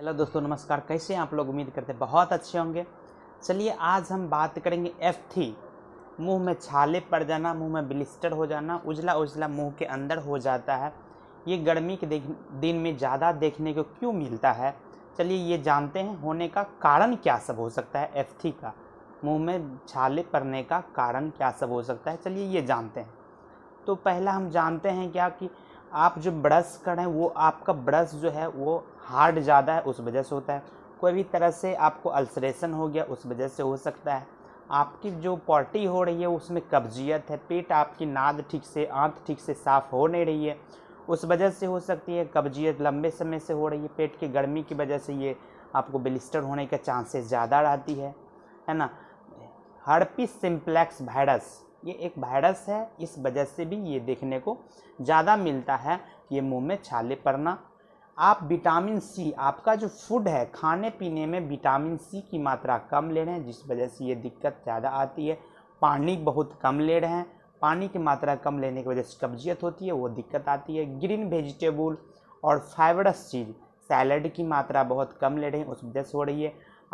hello दोस्तों नमस्कार कैसे हैं आप लोग उम्मीद करते हैं बहुत अच्छे होंगे चलिए आज हम बात करेंगे एफ थी मुँह में छाले पड़ जाना मुंह में ब्लिस्टर हो जाना उजला उजला मुंह के अंदर हो जाता है ये गर्मी के दिन में ज़्यादा देखने को क्यों मिलता है चलिए ये जानते हैं होने का कारण क्या सब हो सकता है एफ थी का मुँह में छाले पड़ने का कारण क्या सब हो सकता है चलिए ये जानते हैं तो पहला हम जानते हैं क्या कि आप जो ब्रश करें वो आपका ब्रश जो है वो हार्ड ज़्यादा है उस वजह से होता है कोई भी तरह से आपको अल्सरेशन हो गया उस वजह से हो सकता है आपकी जो पॉटी हो रही है उसमें कब्जियत है पेट आपकी नाद ठीक से आंत ठीक से साफ़ हो नहीं रही है उस वजह से हो सकती है कब्जियत लंबे समय से हो रही है पेट की गर्मी की वजह से ये आपको बिलिस्टर होने का चांसेस ज़्यादा रहती है है ना हर्पी सिम्प्लेक्स वायरस ये एक वायरस है इस वजह से भी ये देखने को ज़्यादा मिलता है ये मुंह में छाले पड़ना आप विटामिन सी आपका जो फूड है खाने पीने में विटामिन सी की मात्रा कम ले रहे हैं जिस वजह से ये दिक्कत ज़्यादा आती है पानी बहुत कम ले रहे हैं पानी की मात्रा कम लेने की वजह से कब्जियत होती है वो दिक्कत आती है ग्रीन वेजिटेबल और फाइबरस चीज़ सैलड की मात्रा बहुत कम ले रहे हैं उस वजह से हो रही है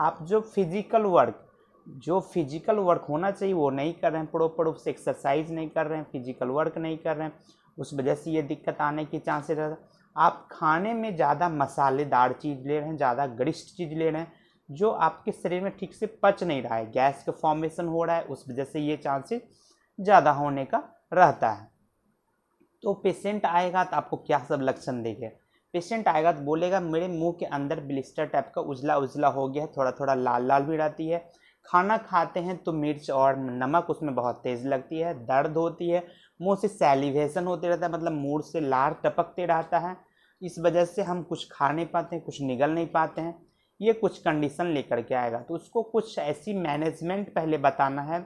आप जो फिज़िकल वर्क जो फिजिकल वर्क होना चाहिए वो नहीं कर रहे हैं प्रॉपर रूप से एक्सरसाइज नहीं कर रहे हैं फिजिकल वर्क नहीं कर रहे हैं उस वजह से ये दिक्कत आने की चांसेस रहता आप खाने में ज़्यादा मसालेदार चीज़ ले रहे हैं ज़्यादा गरिष्ठ चीज़ ले रहे हैं जो आपके शरीर में ठीक से पच नहीं रहा है गैस का फॉर्मेशन हो रहा है उस वजह से ये चांसेस ज़्यादा होने का रहता है तो पेशेंट आएगा तो आपको क्या सब लक्षण देगा पेशेंट आएगा तो बोलेगा मेरे मुंह के अंदर ब्लिस्टर टाइप का उजला उजला हो गया है थोड़ा थोड़ा लाल लाल भी रहती है खाना खाते हैं तो मिर्च और नमक उसमें बहुत तेज़ लगती है दर्द होती है मुंह से सेलिवेशन होते रहता है मतलब मूड से लार टपकते रहता है इस वजह से हम कुछ खा नहीं पाते हैं कुछ निगल नहीं पाते हैं ये कुछ कंडीशन लेकर के आएगा तो उसको कुछ ऐसी मैनेजमेंट पहले बताना है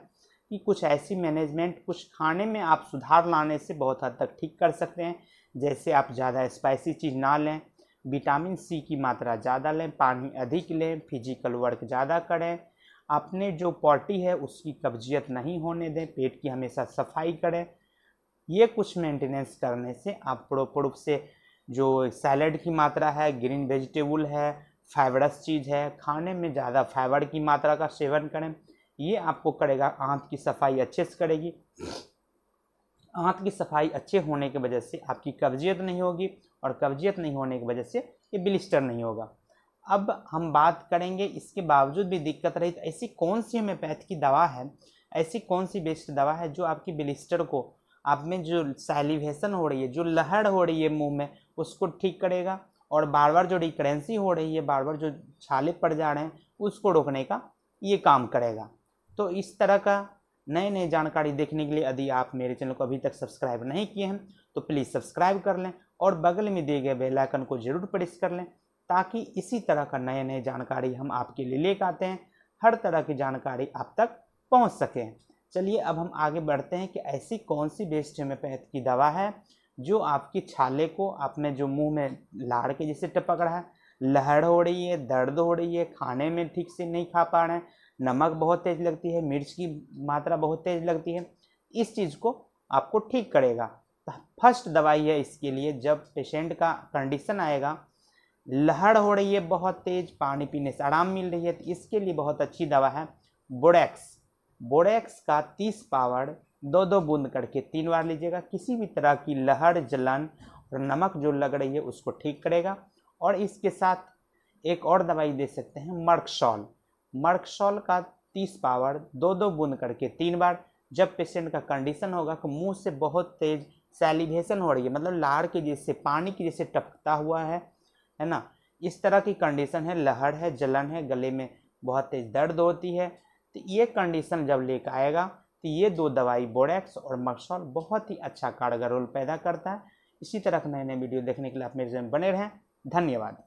कि कुछ ऐसी मैनेजमेंट कुछ खाने में आप सुधार लाने से बहुत हद तक ठीक कर सकते हैं जैसे आप ज़्यादा स्पाइसी चीज़ ना लें विटामिन सी की मात्रा ज़्यादा लें पानी अधिक लें फिजिकल वर्क ज़्यादा करें अपने जो पॉटी है उसकी कब्जियत नहीं होने दें पेट की हमेशा सफाई करें ये कुछ मेंटेनेंस करने से आप प्रोप्रोप से जो सैलड की मात्रा है ग्रीन वेजिटेबल है फाइबरस चीज़ है खाने में ज़्यादा फाइबर की मात्रा का सेवन करें ये आपको करेगा आंत की सफाई अच्छे से करेगी आंत की सफाई अच्छे होने की वजह से आपकी कब्जियत नहीं होगी और कब्जियत नहीं होने की वजह से ये बिलिस्टर नहीं होगा अब हम बात करेंगे इसके बावजूद भी दिक्कत रही तो ऐसी कौन सी होम्योपैथ की दवा है ऐसी कौन सी बेस्ट दवा है जो आपकी बिलिस्टर को आप में जो सैलिवेशन हो रही है जो लहर हो रही है मुंह में उसको ठीक करेगा और बार बार जो रिकरेंसी हो रही है बार बार जो छाले पड़ जा रहे हैं उसको रोकने का ये काम करेगा तो इस तरह का नए नए जानकारी देखने के लिए यदि आप मेरे चैनल को अभी तक सब्सक्राइब नहीं किए हैं तो प्लीज़ सब्सक्राइब कर लें और बगल में दिए गए बेलाइकन को जरूर प्रेस कर लें ताकि इसी तरह का नए नए जानकारी हम आपके लिए लेकर आते हैं हर तरह की जानकारी आप तक पहुंच सके चलिए अब हम आगे बढ़ते हैं कि ऐसी कौन सी बेस्ट होम्योपैथ की दवा है जो आपकी छाले को अपने जो मुंह में लाड़ के जैसे टपक रहा है लहर हो रही है दर्द हो रही है खाने में ठीक से नहीं खा पा रहे हैं नमक बहुत तेज़ लगती है मिर्च की मात्रा बहुत तेज़ लगती है इस चीज़ को आपको ठीक करेगा फर्स्ट दवाई है इसके लिए जब पेशेंट का कंडीशन आएगा लहर हो रही है बहुत तेज पानी पीने से आराम मिल रही है तो इसके लिए बहुत अच्छी दवा है बोडेक्स बोडेक्स का तीस पावर दो दो बूंद करके तीन बार लीजिएगा किसी भी तरह की लहर जलन और नमक जो लग रही है उसको ठीक करेगा और इसके साथ एक और दवाई दे सकते हैं मर्कशॉल मर्कशॉल का तीस पावर दो दो बूंद करके तीन बार जब पेशेंट का कंडीशन होगा कि मुंह से बहुत तेज सैलिवेशन हो रही है मतलब लार के जैसे पानी की जैसे टपकता हुआ है है ना इस तरह की कंडीशन है लहर है जलन है गले में बहुत तेज दर्द होती है तो ये कंडीशन जब लेकर आएगा तो ये दो दवाई बोरेक्स और मक्सॉल बहुत ही अच्छा कारगर रोल पैदा करता है इसी तरह के नए नए वीडियो देखने के लिए आप मेरे बने रहें धन्यवाद